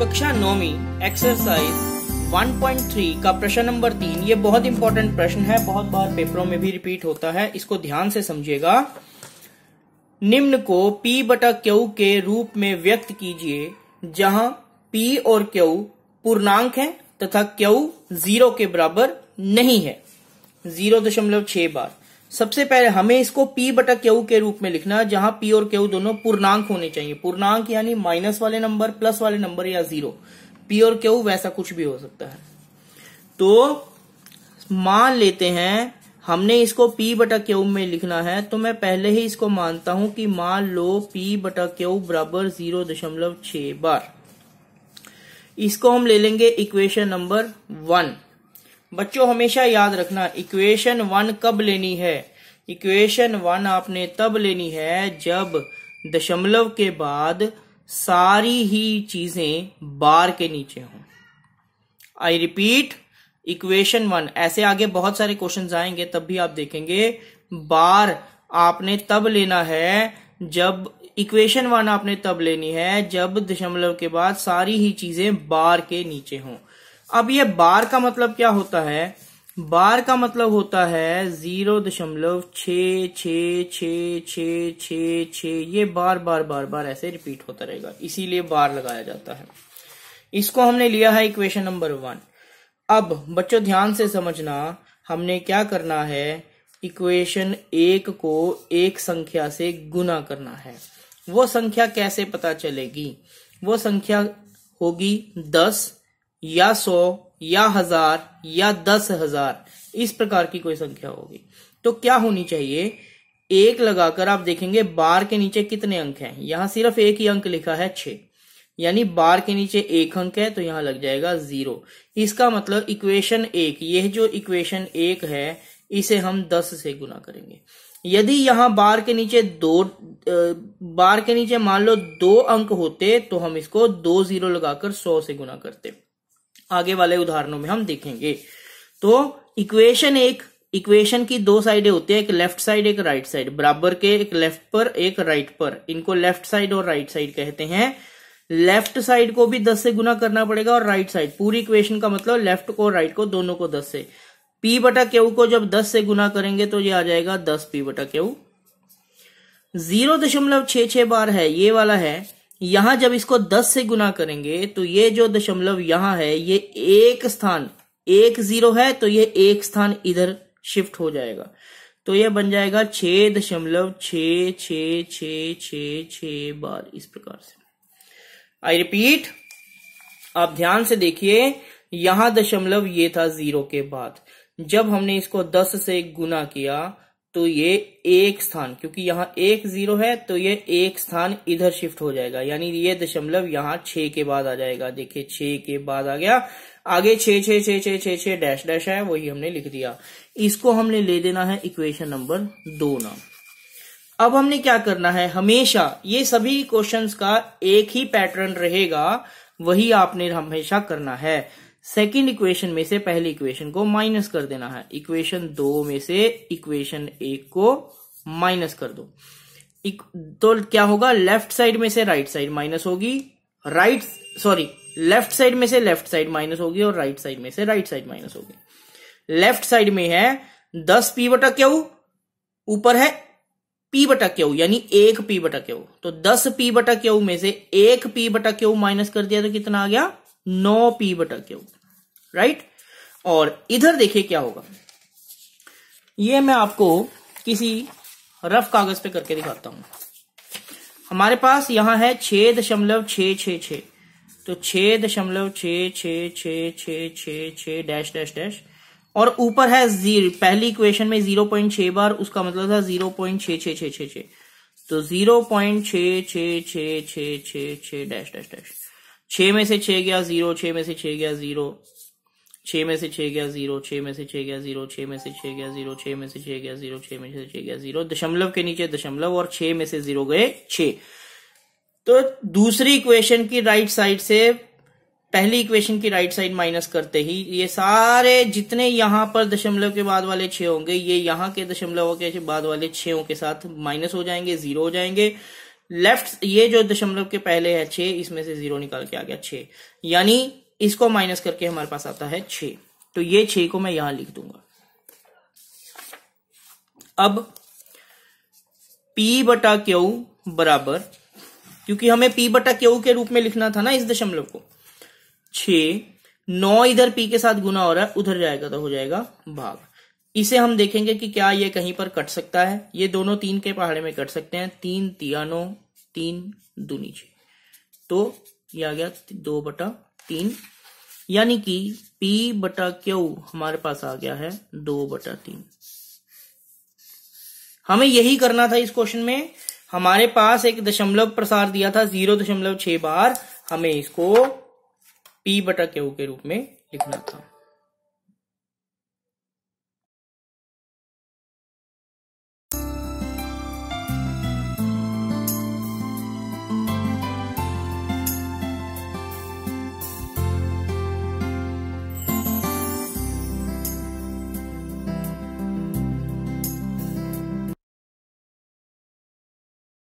कक्षा नौ एक्सरसाइज 1.3 का प्रश्न नंबर तीन ये बहुत इंपॉर्टेंट प्रश्न है बहुत बार पेपरों में भी रिपीट होता है इसको ध्यान से समझिएगा निम्न को P बटा क्यू के रूप में व्यक्त कीजिए जहां P और क्यू पूर्णांक है तथा क्यू जीरो के बराबर नहीं है जीरो दशमलव छह बार सबसे पहले हमें इसको पी बटा क्यू के रूप में लिखना है जहां पी और क्यू दोनों पूर्णांक होने चाहिए पूर्णांक यानी माइनस वाले नंबर प्लस वाले नंबर या जीरो पी और क्यू वैसा कुछ भी हो सकता है तो मान लेते हैं हमने इसको p बटा क्यू में लिखना है तो मैं पहले ही इसको मानता हूं कि मान लो p बटा क्यू बराबर जीरो दशमलव छ बार इसको हम ले लेंगे इक्वेशन नंबर वन बच्चों हमेशा याद रखना इक्वेशन वन कब लेनी है इक्वेशन वन आपने तब लेनी है जब दशमलव के बाद सारी ही चीजें बार के नीचे हों आई रिपीट इक्वेशन वन ऐसे आगे बहुत सारे क्वेश्चन आएंगे तब भी आप देखेंगे बार आपने तब लेना है जब इक्वेशन वन आपने तब लेनी है जब दशमलव के बाद सारी ही चीजें बार के नीचे हों अब ये बार का मतलब क्या होता है बार का मतलब होता है जीरो दशमलव छ छ छ छ छ छ ये बार बार बार बार ऐसे रिपीट होता रहेगा इसीलिए बार लगाया जाता है इसको हमने लिया है इक्वेशन नंबर वन अब बच्चों ध्यान से समझना हमने क्या करना है इक्वेशन एक को एक संख्या से गुना करना है वो संख्या कैसे पता चलेगी वो संख्या होगी दस या सौ या हजार या दस हजार इस प्रकार की कोई संख्या होगी तो क्या होनी चाहिए एक लगाकर आप देखेंगे बार के नीचे कितने अंक हैं यहां सिर्फ एक ही अंक लिखा है छ यानी बार के नीचे एक अंक है तो यहां लग जाएगा जीरो इसका मतलब इक्वेशन एक यह जो इक्वेशन एक है इसे हम दस से गुना करेंगे यदि यहां बार के नीचे दो बार के नीचे मान लो दो अंक होते तो हम इसको दो जीरो लगाकर सौ से गुना करते आगे वाले उदाहरणों में हम देखेंगे तो इक्वेशन एक इक्वेशन की दो साइडें होती है एक लेफ्ट साइड एक राइट साइड बराबर के एक लेफ्ट पर एक राइट पर इनको लेफ्ट साइड और राइट साइड कहते हैं लेफ्ट साइड को भी दस से गुना करना पड़ेगा और राइट साइड पूरी इक्वेशन का मतलब लेफ्ट को राइट को दोनों को दस से पी बटा क्यू को जब दस से गुना करेंगे तो ये आ जाएगा दस पी बटा क्यू जीरो दशमलव छ छह बार है ये वाला है यहां जब इसको दस से गुना करेंगे तो ये जो दशमलव यहां है ये एक स्थान एक जीरो है तो ये एक स्थान इधर शिफ्ट हो जाएगा तो ये बन जाएगा छ दशमलव छ छ छ छ छ बार इस प्रकार से आई रिपीट आप ध्यान से देखिए यहां दशमलव ये था जीरो के बाद जब हमने इसको दस से गुना किया तो ये एक स्थान क्योंकि यहां एक जीरो है तो ये एक स्थान इधर शिफ्ट हो जाएगा यानी ये दशमलव यहाँ छ के बाद आ जाएगा देखिए छ के बाद आ गया आगे छ छ छ छ छ छ डैश डैश है वही हमने लिख दिया इसको हमने ले देना है इक्वेशन नंबर दो नाम अब हमने क्या करना है हमेशा ये सभी क्वेश्चंस का एक ही पैटर्न रहेगा वही आपने हमेशा करना है सेकेंड इक्वेशन में से पहले इक्वेशन को माइनस कर देना है इक्वेशन दो में से इक्वेशन एक को माइनस कर दो तो क्या होगा लेफ्ट साइड में से राइट साइड माइनस होगी राइट सॉरी लेफ्ट साइड में से लेफ्ट साइड माइनस होगी और राइट साइड में से राइट साइड माइनस होगी लेफ्ट साइड में है दस पी बटा क्यू ऊपर है पी बटा क्यू यानी एक पी बटा क्यू तो दस पी बटा क्यू में से एक पी बटा क्यू माइनस कर दिया तो कितना आ गया नौ पी बटा क्यू राइट और इधर देखिए क्या होगा ये मैं आपको किसी रफ कागज पे करके दिखाता हूं हमारे पास यहां है छह दशमलव छ छ छ तो छह दशमलव छ छ छ छ छ छ डैश डैश डैश और ऊपर है जीरो पहली इक्वेशन में जीरो पॉइंट छह बार उसका मतलब था जीरो पॉइंट छ छ छ छ तो जीरो पॉइंट छ छ छ छ छ छ डैश डैश डैश छ में से छह गया जीरो छह में से छह गया जीरो छह में से छह गया जीरो छह में से छह गया जीरो छह में से छह गया जीरो छह में से छह गया जीरो छह में से छह गया जीरो दशमलव के नीचे दशमलव और छह में से जीरो गए छः तो दूसरी इक्वेशन की राइट साइड से पहली इक्वेशन की राइट साइड माइनस करते ही ये सारे जितने यहां पर दशमलव के बाद वाले छे होंगे ये यहां के दशमलव के बाद वाले छहों के साथ माइनस हो जाएंगे जीरो हो जाएंगे लेफ्ट ये जो दशमलव के पहले है छे इसमें से जीरो निकाल के आ गया छे यानी इसको माइनस करके हमारे पास आता है छ तो ये छ को मैं यहां लिख दूंगा अब पी बटा क्यू बराबर क्योंकि हमें पी बटा क्यू के रूप में लिखना था ना इस दशमलव को छ नौ इधर पी के साथ गुना हो रहा है उधर जाएगा तो हो जाएगा भाग इसे हम देखेंगे कि क्या ये कहीं पर कट सकता है ये दोनों तीन के पहाड़े में कट सकते हैं तीन तिया नौ तीन दूनी छ तो ये आ गया दो बटा तीन यानी कि P बटा क्यू हमारे पास आ गया है दो बटा तीन हमें यही करना था इस क्वेश्चन में हमारे पास एक दशमलव प्रसार दिया था जीरो दशमलव छह बार हमें इसको P बटा क्यू के रूप में लिखना था